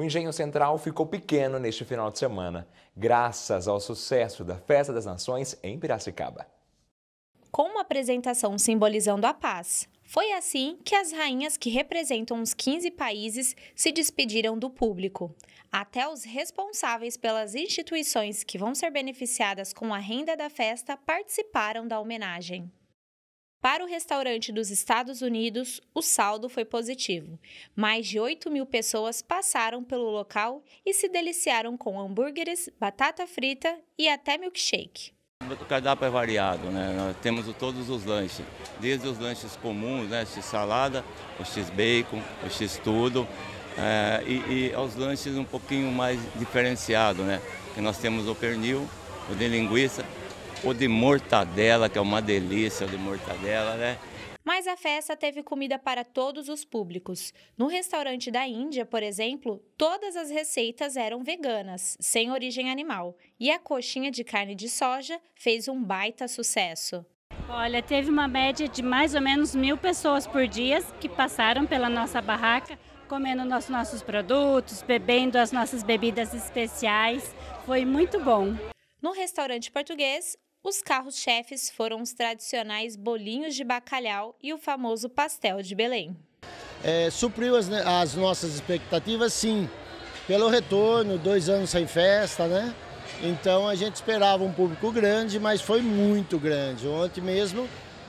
O Engenho Central ficou pequeno neste final de semana, graças ao sucesso da Festa das Nações em Piracicaba. Com uma apresentação simbolizando a paz, foi assim que as rainhas que representam os 15 países se despediram do público. Até os responsáveis pelas instituições que vão ser beneficiadas com a renda da festa participaram da homenagem. Para o restaurante dos Estados Unidos, o saldo foi positivo. Mais de 8 mil pessoas passaram pelo local e se deliciaram com hambúrgueres, batata frita e até milkshake. O cardápio é variado, né? Nós temos todos os lanches, desde os lanches comuns, né? X-salada, o X-bacon, o X-tudo, é, eh, e, e aos lanches um pouquinho mais diferenciados, né? Que nós temos o pernil, o de linguiça, o de mortadela, que é uma delícia o de mortadela, né? Mas a festa teve comida para todos os públicos. No restaurante da Índia, por exemplo, todas as receitas eram veganas, sem origem animal. E a coxinha de carne de soja fez um baita sucesso. Olha, teve uma média de mais ou menos mil pessoas por dia que passaram pela nossa barraca, comendo nossos produtos, bebendo as nossas bebidas especiais. Foi muito bom. No restaurante português, os carros-chefes foram os tradicionais bolinhos de bacalhau e o famoso pastel de Belém. É, supriu as, as nossas expectativas, sim. Pelo retorno, dois anos sem festa, né? Então a gente esperava um público grande, mas foi muito grande. Ontem mesmo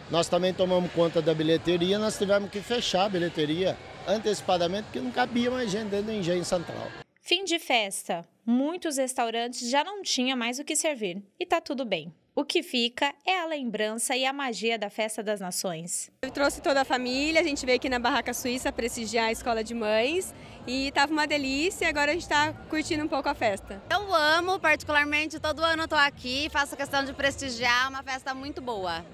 nós também tomamos conta da bilheteria, nós tivemos que fechar a bilheteria antecipadamente porque não cabia mais gente dentro do Engenho Central. Fim de festa. Muitos restaurantes já não tinham mais o que servir e tá tudo bem. O que fica é a lembrança e a magia da Festa das Nações. Eu trouxe toda a família, a gente veio aqui na Barraca Suíça prestigiar a Escola de Mães e estava uma delícia e agora a gente está curtindo um pouco a festa. Eu amo, particularmente, todo ano eu estou aqui, faço questão de prestigiar, é uma festa muito boa.